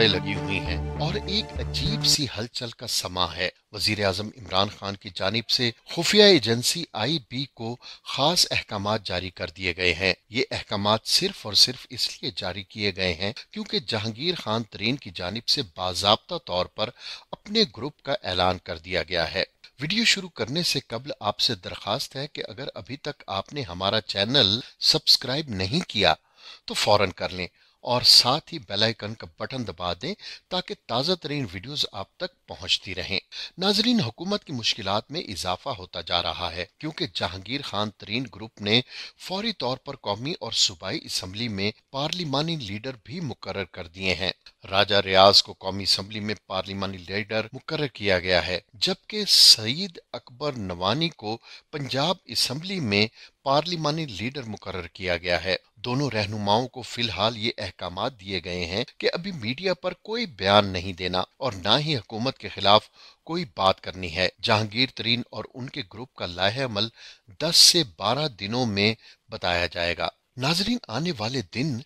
दौड़े लगी हुई हैं और एक अजीब सी हलचल का समा है वजीर अजम इमरान खान की जानब से खुफिया एजेंसी आई बी को खास अहकाम जारी कर दिए गए हैं ये अहकाम सिर्फ और सिर्फ इसलिए जारी किए गए हैं क्योंकि जहांगीर खान तरीन की जानब से बाबा तौर पर अपने ग्रुप का ऐलान कर दिया गया है वीडियो शुरू करने से कबल आपसे दरखास्त है कि अगर अभी तक आपने हमारा चैनल सब्सक्राइब नहीं किया तो फौरन कर लें और साथ ही बेल आइकन का बटन दबा दें ताकि ताज़ा तरीन वीडियोज आप तक पहुँचती रहें नाजरीन हुकूमत की मुश्किल में इजाफा होता जा रहा है क्योंकि जहांगीर खान तरीन ग्रुप ने फौरी तौर पर कौमी और सूबाई इसम्बली में पार्लिमानी लीडर भी मुकर कर दिए हैं राजा रियाज को कौमी असम्बली में पार्लिमानी लीडर मुकर किया गया है जबकि सईद अकबर नवानी को पंजाब इसम्बली में पार्लिमानी लीडर मुकर किया गया है दोनों रहनुमाओं को फिलहाल ये अहकाम दिए गए हैं कि अभी मीडिया पर कोई बयान नहीं देना और न ही हुकूमत के खिलाफ कोई बात करनी है जहांगीर तरीन और उनके ग्रुप का लाहे अमल दस से बारह दिनों में बताया जाएगा नाजरीन आने वाले दिन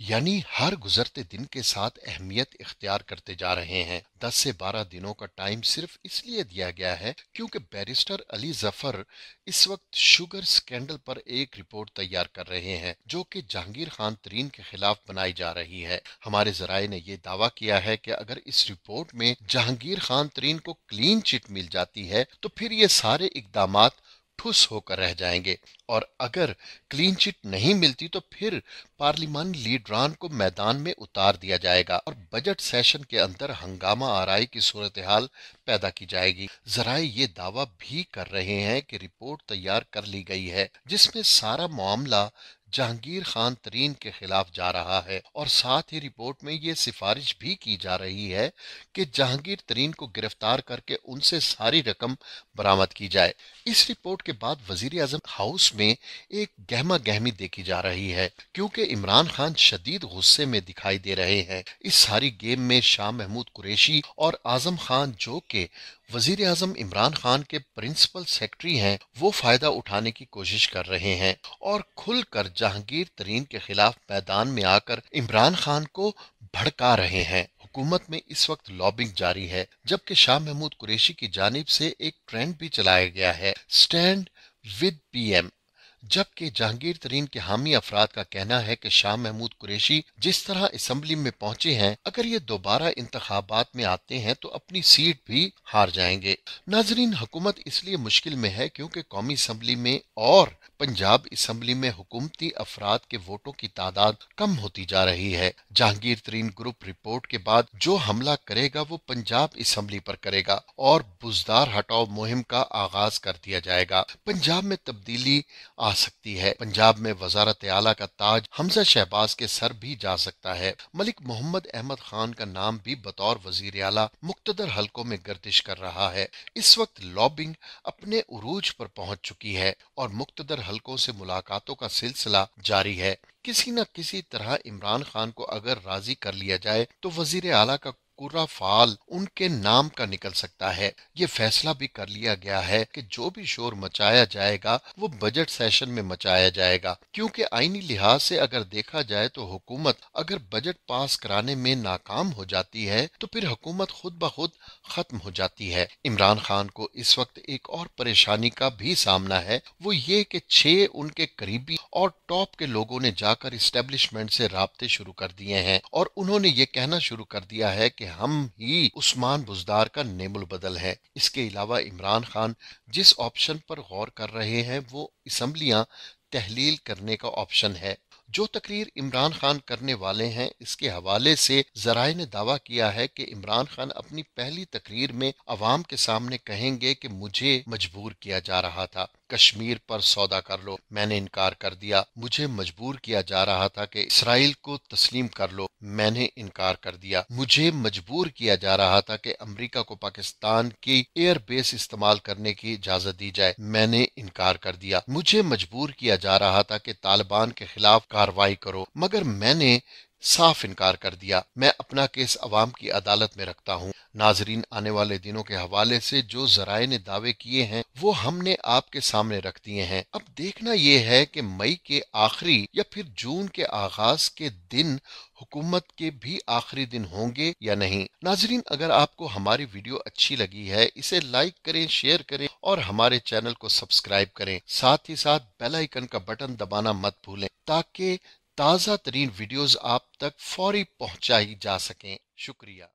यानी हर गुजरते दिन के साथ अहमियत इख्तियार करते जा रहे हैं 10 से 12 दिनों का टाइम सिर्फ इसलिए दिया गया है क्योंकि बैरिस्टर अली जफर इस वक्त शुगर स्कैंडल पर एक रिपोर्ट तैयार कर रहे हैं जो कि जहांगीर खान तरीन के खिलाफ बनाई जा रही है हमारे जराये ने यह दावा किया है कि अगर इस रिपोर्ट में जहांगीर खान तरीन को क्लीन चिट मिल जाती है तो फिर ये सारे इकदाम ठुस होकर रह जाएंगे और अगर क्लीन चिट नहीं मिलती तो फिर पार्लियामान लीडरान को मैदान में उतार दिया जाएगा और बजट सेशन के अंदर हंगामा आरई की सूरत हाल पैदा की जाएगी जराये ये दावा भी कर रहे हैं कि रिपोर्ट तैयार कर ली गई है जिसमें सारा मामला जहांगीर खान तरीन के खिलाफ जा रहा है और साथ ही रिपोर्ट में ये सिफारिश भी की जा रही है कि जहांगीर तरीन को गिरफ्तार करके उनसे सारी रकम बरामद की जाए इस रिपोर्ट के बाद वजीर अजम हाउस में एक गहमा गहमी देखी जा रही है क्योंकि इमरान खान शदीद गुस्से में दिखाई दे रहे हैं इस सारी गेम में शाह महमूद कुरेशी और आजम खान जो के वजीर अजम इमरान खान के प्रिंसिपल सेक्रेटरी हैं वो फायदा उठाने की कोशिश कर रहे हैं और खुलकर जहांगीर तरीन के खिलाफ मैदान में आकर इमरान खान को भड़का रहे हैं हुकूमत में इस वक्त लॉबिंग जारी है जबकि शाह महमूद कुरेशी की जानब से एक ट्रेंड भी चलाया गया है स्टैंड विद पीएम जबकि जहांगीर तरीन के हामी अफराद का कहना है कि शाह महमूद कुरैशी जिस तरह असम्बली में पहुंचे हैं अगर ये दोबारा इंतबात में आते हैं तो अपनी सीट भी हार जाएंगे नाजरीन हुकूमत इसलिए मुश्किल में है क्योंकि कौमी असम्बली में और पंजाब इसम्बली में हुकूमती अफराद के वोटों की तादाद कम होती जा रही है जहांगीर तरीन ग्रुप रिपोर्ट के बाद जो हमला करेगा वो पंजाब इसम्बली पर करेगा और बुजदार हटाओ मुहिम का आगाज कर दिया जाएगा पंजाब में तब्दीली आ सकती है पंजाब में वजारत आला का ताज हमजा शहबाज के सर भी जा सकता है मलिक मोहम्मद अहमद खान का नाम भी बतौर वजीर आला मुख्तर हल्कों में गर्दिश कर रहा है इस वक्त लॉबिंग अपने उरूज पर पहुंच चुकी है और मुख्तर हलकों से मुलाकातों का सिलसिला जारी है किसी न किसी तरह इमरान खान को अगर राजी कर लिया जाए तो वजीर आला का पूरा फाल उनके नाम का निकल सकता है ये फैसला भी कर लिया गया है कि जो भी शोर मचाया जाएगा वो बजट सेशन में मचाया जाएगा क्योंकि आईनी लिहाज से अगर देखा जाए तो हुकूमत अगर बजट पास कराने में नाकाम हो जाती है तो फिर हुकूमत खुद ब खुद खत्म हो जाती है इमरान खान को इस वक्त एक और परेशानी का भी सामना है वो ये कि छह उनके करीबी और टॉप के लोगों ने जाकर इस्टेब्लिशमेंट से रबते शुरू कर दिए हैं और उन्होंने ये कहना शुरू कर दिया है कि हम ही उस्मान बुजदार का नेमुल बदल है इसके अलावा इमरान खान जिस ऑप्शन पर गौर कर रहे हैं वो इसम्बलियाँ तहलील करने का ऑप्शन है जो तकरीर इमरान खान करने वाले हैं इसके हवाले से जराये ने दावा किया है कि इमरान खान अपनी पहली तकरीर में अवाम के सामने कहेंगे कि मुझे मजबूर किया जा रहा था कश्मीर पर सौदा कर लो मैंने इनकार कर दिया मुझे मजबूर किया जा रहा था कि इसराइल को तस्लीम कर लो मैंने इनकार कर दिया मुझे मजबूर किया जा रहा था कि अमेरिका को पाकिस्तान की एयर बेस इस्तेमाल करने की इजाजत दी जाए मैंने इनकार कर दिया मुझे मजबूर किया जा रहा था कि तालिबान के खिलाफ कार्रवाई करो मगर मैंने साफ इनकार कर दिया मैं अपना केस अवाम की अदालत में रखता हूँ नाजरीन आने वाले दिनों के हवाले से जो जराये ने दावे किए हैं वो हमने आपके सामने रख दिए हैं अब देखना ये है कि मई के आखिरी या फिर जून के आगाज के दिन हुकूमत के भी आखिरी दिन होंगे या नहीं नाजरीन अगर आपको हमारी वीडियो अच्छी लगी है इसे लाइक करें शेयर करें और हमारे चैनल को सब्सक्राइब करें साथ ही साथ बेलाइकन का बटन दबाना मत भूलें ताकि ताज़ा तरीन वीडियोज़ आप तक फौरी पहुँचाई जा सकें शुक्रिया